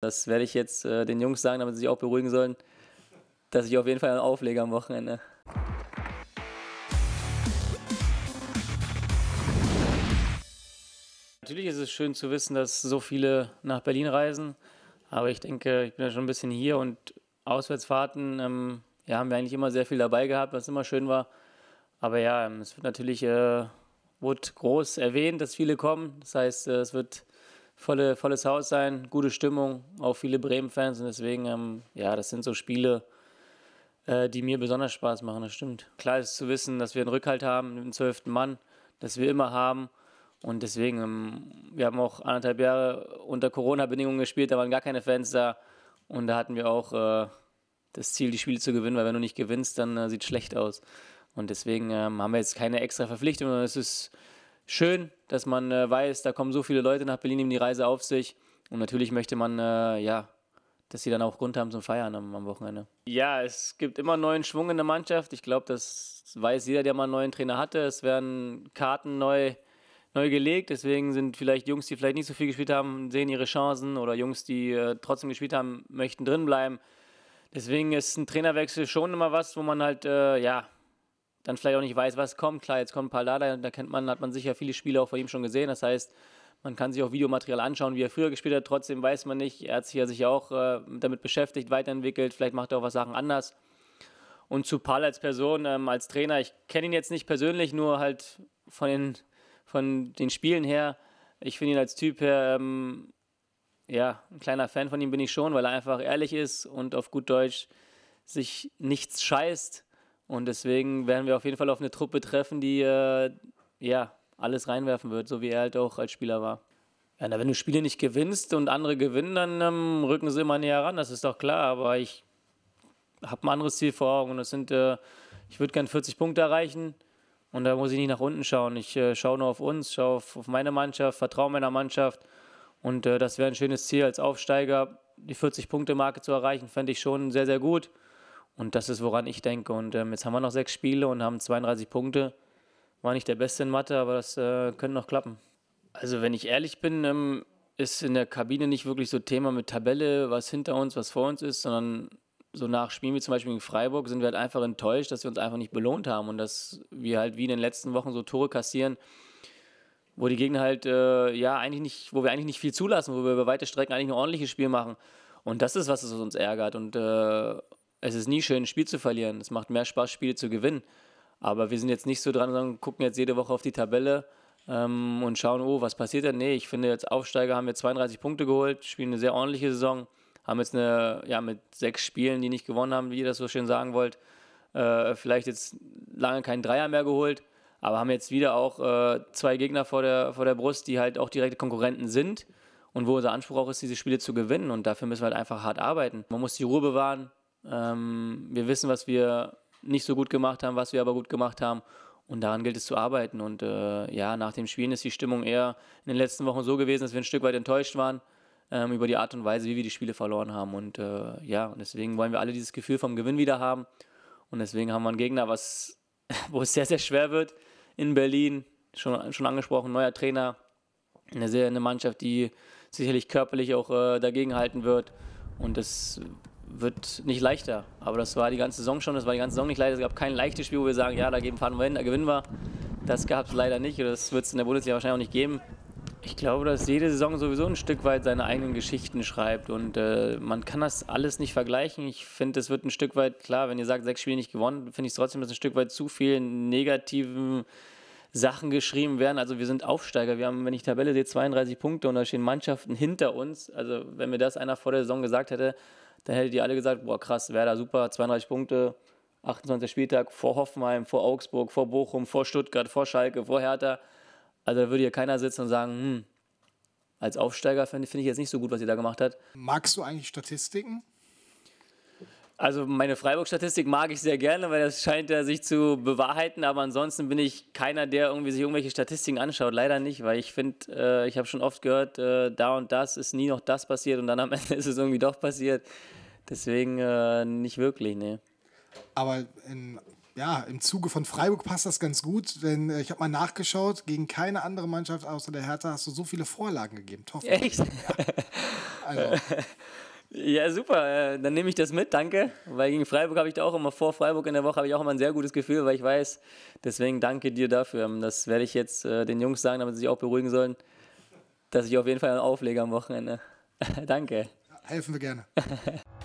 Das werde ich jetzt äh, den Jungs sagen, damit sie sich auch beruhigen sollen, dass ich auf jeden Fall einen Aufleger am Wochenende. Natürlich ist es schön zu wissen, dass so viele nach Berlin reisen, aber ich denke, ich bin ja schon ein bisschen hier und Auswärtsfahrten ähm, ja, haben wir eigentlich immer sehr viel dabei gehabt, was immer schön war. Aber ja, ähm, es wird natürlich äh, wird groß erwähnt, dass viele kommen. Das heißt, äh, es wird volle, volles Haus sein, gute Stimmung, auch viele Bremen-Fans und deswegen, ähm, ja, das sind so Spiele, äh, die mir besonders Spaß machen, das stimmt. Klar ist zu wissen, dass wir einen Rückhalt haben, mit dem zwölften Mann, das wir immer haben und deswegen, ähm, wir haben auch anderthalb Jahre unter Corona-Bedingungen gespielt, da waren gar keine Fans da und da hatten wir auch äh, das Ziel, die Spiele zu gewinnen, weil wenn du nicht gewinnst, dann äh, sieht es schlecht aus. Und deswegen ähm, haben wir jetzt keine extra Verpflichtung, sondern es ist schön, dass man äh, weiß, da kommen so viele Leute nach Berlin, nehmen die Reise auf sich. Und natürlich möchte man, äh, ja, dass sie dann auch Grund haben zum Feiern am, am Wochenende. Ja, es gibt immer neuen Schwung in der Mannschaft. Ich glaube, das weiß jeder, der mal einen neuen Trainer hatte. Es werden Karten neu, neu gelegt. Deswegen sind vielleicht Jungs, die vielleicht nicht so viel gespielt haben, sehen ihre Chancen. Oder Jungs, die äh, trotzdem gespielt haben, möchten drinbleiben. Deswegen ist ein Trainerwechsel schon immer was, wo man halt, äh, ja, dann vielleicht auch nicht weiß, was kommt. Klar, jetzt kommt Pallada, da kennt man, hat man sicher viele Spiele auch von ihm schon gesehen. Das heißt, man kann sich auch Videomaterial anschauen, wie er früher gespielt hat. Trotzdem weiß man nicht, er hat sich ja sich auch äh, damit beschäftigt, weiterentwickelt. Vielleicht macht er auch was Sachen anders. Und zu Pal als Person, ähm, als Trainer, ich kenne ihn jetzt nicht persönlich, nur halt von den, von den Spielen her. Ich finde ihn als Typ ähm, ja, ein kleiner Fan von ihm bin ich schon, weil er einfach ehrlich ist und auf gut Deutsch sich nichts scheißt und deswegen werden wir auf jeden Fall auf eine Truppe treffen, die äh, ja alles reinwerfen wird, so wie er halt auch als Spieler war. Ja, wenn du Spiele nicht gewinnst und andere gewinnen, dann ähm, rücken sie immer näher ran, das ist doch klar. Aber ich habe ein anderes Ziel vor Augen und das sind, äh, ich würde gern 40 Punkte erreichen und da muss ich nicht nach unten schauen. Ich äh, schaue nur auf uns, schaue auf, auf, meine Mannschaft, vertraue meiner Mannschaft und äh, das wäre ein schönes Ziel als Aufsteiger. Die 40-Punkte-Marke zu erreichen, fände ich schon sehr, sehr gut. Und das ist, woran ich denke. Und ähm, jetzt haben wir noch sechs Spiele und haben 32 Punkte. War nicht der Beste in Mathe, aber das äh, könnte noch klappen. Also, wenn ich ehrlich bin, ähm, ist in der Kabine nicht wirklich so Thema mit Tabelle, was hinter uns, was vor uns ist, sondern so nach Spielen wie zum Beispiel in Freiburg sind wir halt einfach enttäuscht, dass wir uns einfach nicht belohnt haben und dass wir halt wie in den letzten Wochen so Tore kassieren, wo die Gegner halt, äh, ja, eigentlich nicht, wo wir eigentlich nicht viel zulassen, wo wir über weite Strecken eigentlich ein ordentliches Spiel machen. Und das ist, was es uns ärgert. Und äh, es ist nie schön, ein Spiel zu verlieren. Es macht mehr Spaß, Spiele zu gewinnen. Aber wir sind jetzt nicht so dran, sondern gucken jetzt jede Woche auf die Tabelle ähm, und schauen, oh, was passiert denn? Nee, ich finde, jetzt Aufsteiger haben wir 32 Punkte geholt, spielen eine sehr ordentliche Saison, haben jetzt eine, ja, mit sechs Spielen, die nicht gewonnen haben, wie ihr das so schön sagen wollt, äh, vielleicht jetzt lange keinen Dreier mehr geholt, aber haben jetzt wieder auch äh, zwei Gegner vor der, vor der Brust, die halt auch direkte Konkurrenten sind und wo unser Anspruch auch ist, diese Spiele zu gewinnen. Und dafür müssen wir halt einfach hart arbeiten. Man muss die Ruhe bewahren, ähm, wir wissen, was wir nicht so gut gemacht haben, was wir aber gut gemacht haben. Und daran gilt es zu arbeiten. Und äh, ja, nach dem Spielen ist die Stimmung eher in den letzten Wochen so gewesen, dass wir ein Stück weit enttäuscht waren ähm, über die Art und Weise, wie wir die Spiele verloren haben. Und äh, ja, und deswegen wollen wir alle dieses Gefühl vom Gewinn wieder haben. Und deswegen haben wir einen Gegner, was, wo es sehr, sehr schwer wird in Berlin. Schon, schon angesprochen, neuer Trainer, eine, sehr, eine Mannschaft, die sicherlich körperlich auch äh, dagegen halten wird. Und das wird nicht leichter. Aber das war die ganze Saison schon, das war die ganze Saison nicht leichter. Es gab kein leichtes Spiel, wo wir sagen, ja, da geben fahren wir hin, da gewinnen wir. Das gab es leider nicht und das wird es in der Bundesliga wahrscheinlich auch nicht geben. Ich glaube, dass jede Saison sowieso ein Stück weit seine eigenen Geschichten schreibt und äh, man kann das alles nicht vergleichen. Ich finde, es wird ein Stück weit, klar, wenn ihr sagt, sechs Spiele nicht gewonnen, finde ich es trotzdem, dass ein Stück weit zu viel negativen Sachen geschrieben werden. Also wir sind Aufsteiger. Wir haben, wenn ich Tabelle sehe, 32 Punkte und da stehen Mannschaften hinter uns. Also wenn mir das einer vor der Saison gesagt hätte, dann hättet ihr alle gesagt, boah krass, Werder super, 32 Punkte, 28. Spieltag vor Hoffenheim, vor Augsburg, vor Bochum, vor Stuttgart, vor Schalke, vor Hertha. Also da würde hier keiner sitzen und sagen, hm, als Aufsteiger finde find ich jetzt nicht so gut, was ihr da gemacht habt. Magst du eigentlich Statistiken? Also meine Freiburg-Statistik mag ich sehr gerne, weil das scheint ja sich zu bewahrheiten. Aber ansonsten bin ich keiner, der irgendwie sich irgendwelche Statistiken anschaut. Leider nicht, weil ich finde, äh, ich habe schon oft gehört, äh, da und das ist nie noch das passiert und dann am Ende ist es irgendwie doch passiert. Deswegen äh, nicht wirklich, ne. Aber in, ja, im Zuge von Freiburg passt das ganz gut, denn äh, ich habe mal nachgeschaut, gegen keine andere Mannschaft außer der Hertha hast du so viele Vorlagen gegeben. Torfall. Echt? Ja. Also. Ja, super. Äh, dann nehme ich das mit, danke. Weil gegen Freiburg habe ich da auch immer vor Freiburg in der Woche habe ich auch immer ein sehr gutes Gefühl, weil ich weiß. Deswegen danke dir dafür. Ähm, das werde ich jetzt äh, den Jungs sagen, damit sie sich auch beruhigen sollen, dass ich auf jeden Fall einen Aufleger am Wochenende. danke. Helfen wir gerne.